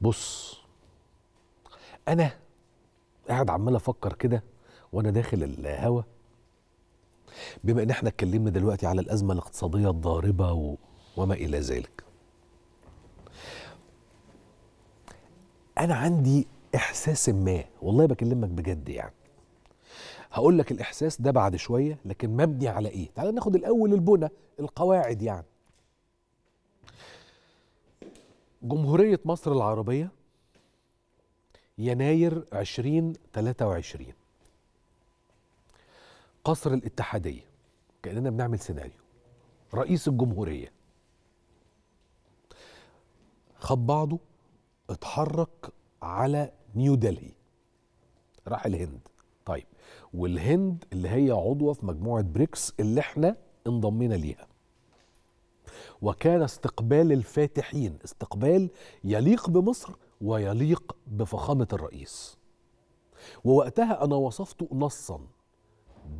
بص انا قاعد عمال افكر كده وانا داخل الهوا بما ان احنا اتكلمنا دلوقتي على الازمه الاقتصاديه الضاربه و... وما الى ذلك انا عندي احساس ما والله بكلمك بجد يعني هقول لك الاحساس ده بعد شويه لكن مبني على ايه تعال ناخد الاول البنى القواعد يعني جمهورية مصر العربية يناير 2023 قصر الاتحادية كأننا بنعمل سيناريو رئيس الجمهورية خد بعضه اتحرك على نيو دلهي راح الهند طيب والهند اللي هي عضوة في مجموعة بريكس اللي احنا انضمينا ليها وكان استقبال الفاتحين استقبال يليق بمصر ويليق بفخامة الرئيس ووقتها أنا وصفته نصا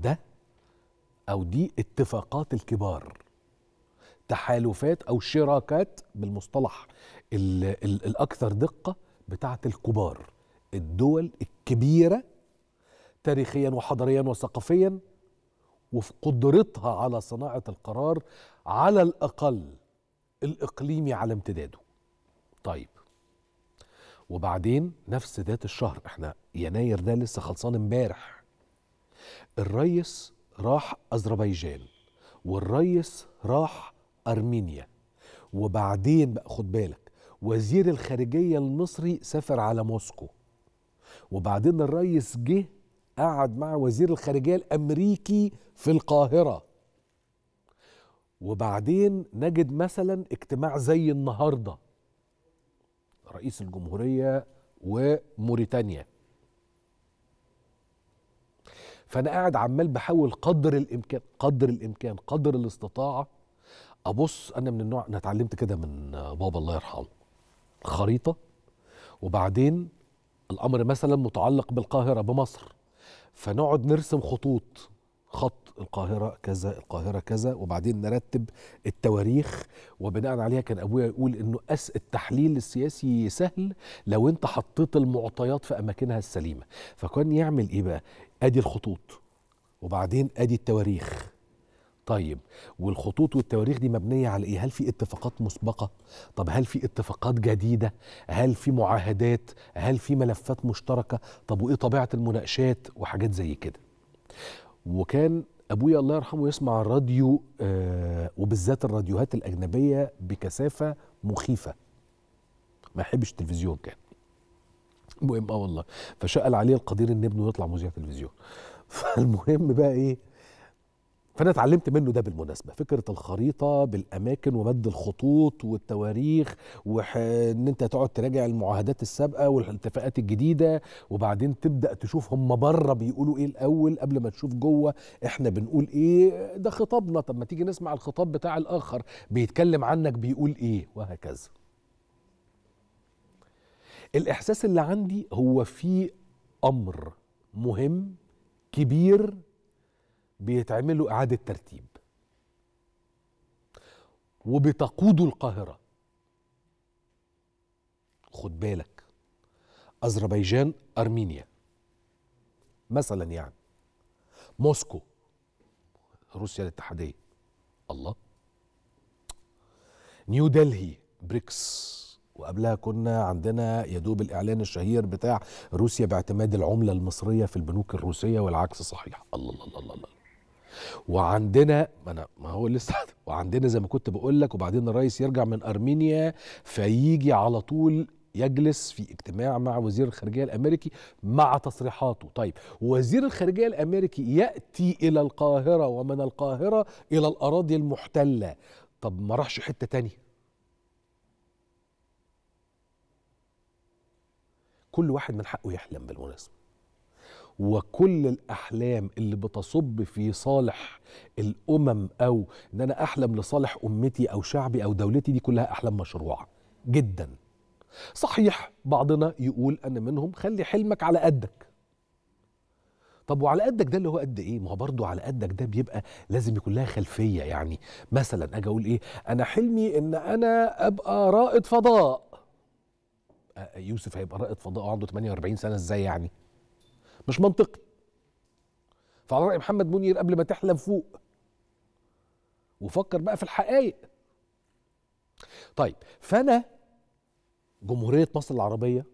ده أو دي اتفاقات الكبار تحالفات أو شراكات بالمصطلح الـ الـ الأكثر دقة بتاعة الكبار الدول الكبيرة تاريخيا وحضاريا وثقافيا وفي قدرتها على صناعه القرار على الاقل الاقليمي على امتداده. طيب وبعدين نفس ذات الشهر احنا يناير ده لسه خلصان امبارح الريس راح اذربيجان والريس راح ارمينيا وبعدين بقى خد بالك وزير الخارجيه المصري سافر على موسكو وبعدين الريس جه قعد مع وزير الخارجيه الامريكي في القاهره وبعدين نجد مثلا اجتماع زي النهارده رئيس الجمهوريه وموريتانيا فانا قاعد عمال بحاول قدر الامكان قدر الامكان قدر الاستطاعه ابص انا من النوع انا اتعلمت كده من بابا الله يرحمه خريطه وبعدين الامر مثلا متعلق بالقاهره بمصر فنقعد نرسم خطوط خط القاهرة كذا القاهرة كذا وبعدين نرتب التواريخ وبناء عليها كان أبويا يقول إنه أس التحليل السياسي سهل لو أنت حطيت المعطيات في أماكنها السليمة فكان يعمل إيه بقى أدي الخطوط وبعدين أدي التواريخ طيب والخطوط والتواريخ دي مبنيه على ايه؟ هل في اتفاقات مسبقه؟ طب هل في اتفاقات جديده؟ هل في معاهدات؟ هل في ملفات مشتركه؟ طب وايه طبيعه المناقشات وحاجات زي كده. وكان ابويا الله يرحمه يسمع الراديو آه وبالذات الراديوهات الاجنبيه بكثافه مخيفه. ما يحبش التلفزيون كان. المهم اه والله فشقل عليه القدير ان ابنه يطلع مذيع تلفزيون. فالمهم بقى ايه؟ فانا اتعلمت منه ده بالمناسبه فكره الخريطه بالاماكن ومد الخطوط والتواريخ وان انت تقعد تراجع المعاهدات السابقه والاتفاقات الجديده وبعدين تبدا تشوف هم بره بيقولوا ايه الاول قبل ما تشوف جوه احنا بنقول ايه ده خطابنا طب ما تيجي نسمع الخطاب بتاع الاخر بيتكلم عنك بيقول ايه وهكذا الاحساس اللي عندي هو في امر مهم كبير بيتعملوا إعادة ترتيب وبتقودوا القاهرة خد بالك أذربيجان أرمينيا مثلا يعني موسكو روسيا الاتحادية الله نيو دلهي بريكس وقبلها كنا عندنا يدوب الإعلان الشهير بتاع روسيا باعتماد العملة المصرية في البنوك الروسية والعكس صحيح الله الله الله, الله. وعندنا ما انا ما هو لسه وعندنا زي ما كنت بقول لك وبعدين الرئيس يرجع من ارمينيا فيجي على طول يجلس في اجتماع مع وزير الخارجيه الامريكي مع تصريحاته طيب وزير الخارجيه الامريكي ياتي الى القاهره ومن القاهره الى الاراضي المحتله طب ما راحش حته تانية كل واحد من حقه يحلم بالمناسبه وكل الاحلام اللي بتصب في صالح الامم او ان انا احلم لصالح امتي او شعبي او دولتي دي كلها احلام مشروعه جدا صحيح بعضنا يقول ان منهم خلي حلمك على قدك طب وعلى قدك ده اللي هو قد ايه ما هو برضه على قدك ده بيبقى لازم يكون لها خلفيه يعني مثلا اجي اقول ايه انا حلمي ان انا ابقى رائد فضاء يوسف هيبقى رائد فضاء وعنده 48 سنه ازاي يعني مش منطقي فعلى رأي محمد منير قبل ما تحلم فوق وفكر بقى في الحقائق طيب فأنا جمهورية مصر العربية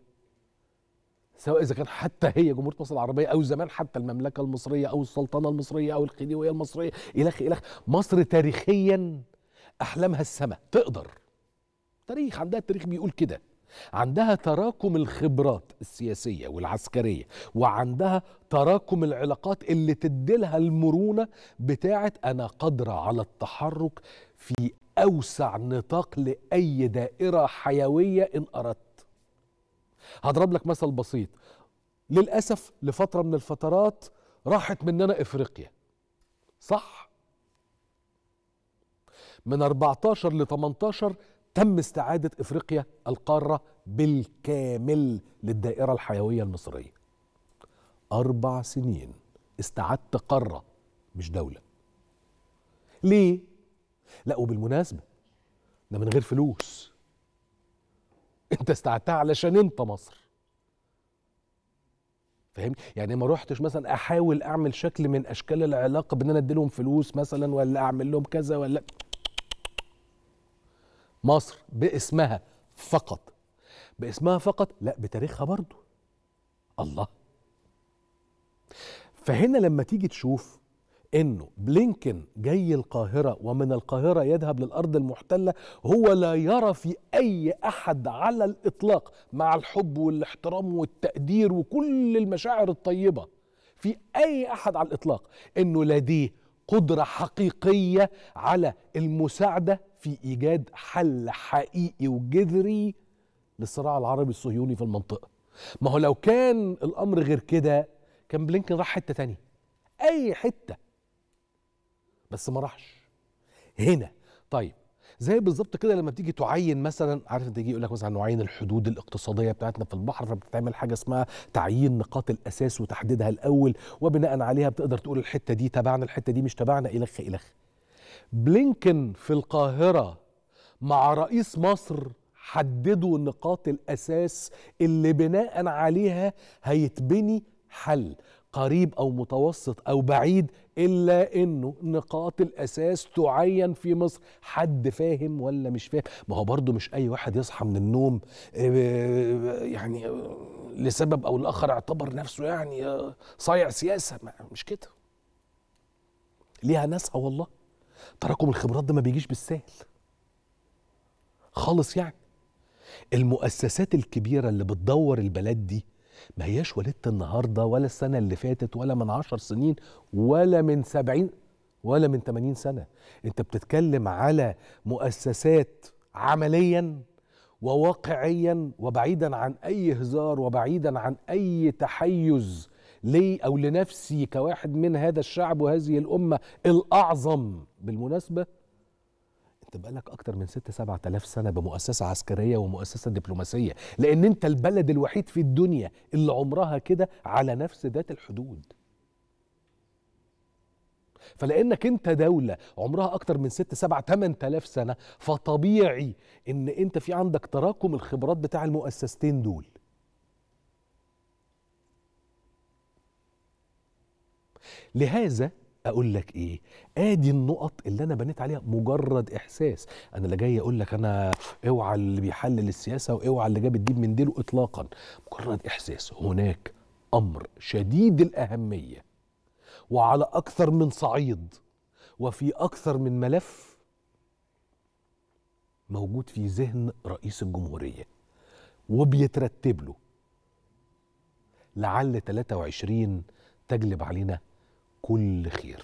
سواء إذا كان حتى هي جمهورية مصر العربية أو زمان حتى المملكة المصرية أو السلطنة المصرية أو الخديوية المصرية إلخ إلخ مصر تاريخيا أحلامها السماء تقدر تاريخ عندها التاريخ بيقول كده عندها تراكم الخبرات السياسية والعسكرية وعندها تراكم العلاقات اللي تديلها المرونة بتاعة أنا قادرة على التحرك في أوسع نطاق لأي دائرة حيوية إن أردت هضرب لك مثل بسيط للأسف لفترة من الفترات راحت مننا إفريقيا صح؟ من 14 ل 18 تم استعادة إفريقيا القارة بالكامل للدائرة الحيوية المصرية أربع سنين استعدت قارة مش دولة ليه؟ لا وبالمناسبة ده من غير فلوس انت استعدتها علشان انت مصر فاهمني يعني ما روحتش مثلا احاول اعمل شكل من اشكال العلاقه بان انا اديلهم فلوس مثلا ولا اعمل لهم كذا ولا مصر باسمها فقط باسمها فقط لا بتاريخها برضو الله فهنا لما تيجي تشوف انه بلينكن جاي القاهره ومن القاهره يذهب للارض المحتله هو لا يرى في اي احد على الاطلاق مع الحب والاحترام والتقدير وكل المشاعر الطيبه في اي احد على الاطلاق انه لديه قدره حقيقيه على المساعده في ايجاد حل حقيقي وجذري للصراع العربي الصهيوني في المنطقه ما هو لو كان الامر غير كده كان بلينكن راح حته تانية اي حته بس ما راحش هنا طيب زي بالظبط كده لما بتيجي تعين مثلا عارف انت يجي يقول لك مثلا نعين الحدود الاقتصاديه بتاعتنا في البحر فبتعمل حاجه اسمها تعيين نقاط الاساس وتحديدها الاول وبناء عليها بتقدر تقول الحته دي تبعنا الحته دي مش تبعنا الخ الخ بلينكن في القاهرة مع رئيس مصر حددوا نقاط الأساس اللي بناء عليها هيتبني حل قريب أو متوسط أو بعيد إلا أنه نقاط الأساس تعين في مصر حد فاهم ولا مش فاهم ما هو برضه مش أي واحد يصحى من النوم آه، يعني لسبب أو لآخر اعتبر نفسه يعني صايع سياسة مش كده ليها ناسها والله تراكم الخبرات ده ما بيجيش بالسهل خالص يعني المؤسسات الكبيرة اللي بتدور البلد دي ما هياش ولدت النهاردة ولا السنة اللي فاتت ولا من عشر سنين ولا من سبعين ولا من 80 سنة انت بتتكلم على مؤسسات عمليا وواقعيا وبعيدا عن اي هزار وبعيدا عن اي تحيز لي أو لنفسي كواحد من هذا الشعب وهذه الأمة الأعظم بالمناسبة أنت بقالك أكتر من 6 7000 سنة بمؤسسة عسكرية ومؤسسة دبلوماسية لأن أنت البلد الوحيد في الدنيا اللي عمرها كده على نفس ذات الحدود فلانك انت دوله عمرها اكتر من 6 7 8000 سنه فطبيعي ان انت في عندك تراكم الخبرات بتاع المؤسستين دول لهذا اقول لك ايه ادي النقط اللي انا بنيت عليها مجرد احساس انا لا جاي اقول لك انا اوعى اللي بيحلل السياسه واوعى اللي جاب الديب من ديله اطلاقا مجرد احساس هناك امر شديد الاهميه وعلى اكثر من صعيد وفي اكثر من ملف موجود في ذهن رئيس الجمهوريه وبيترتب له لعل 23 تجلب علينا كل خير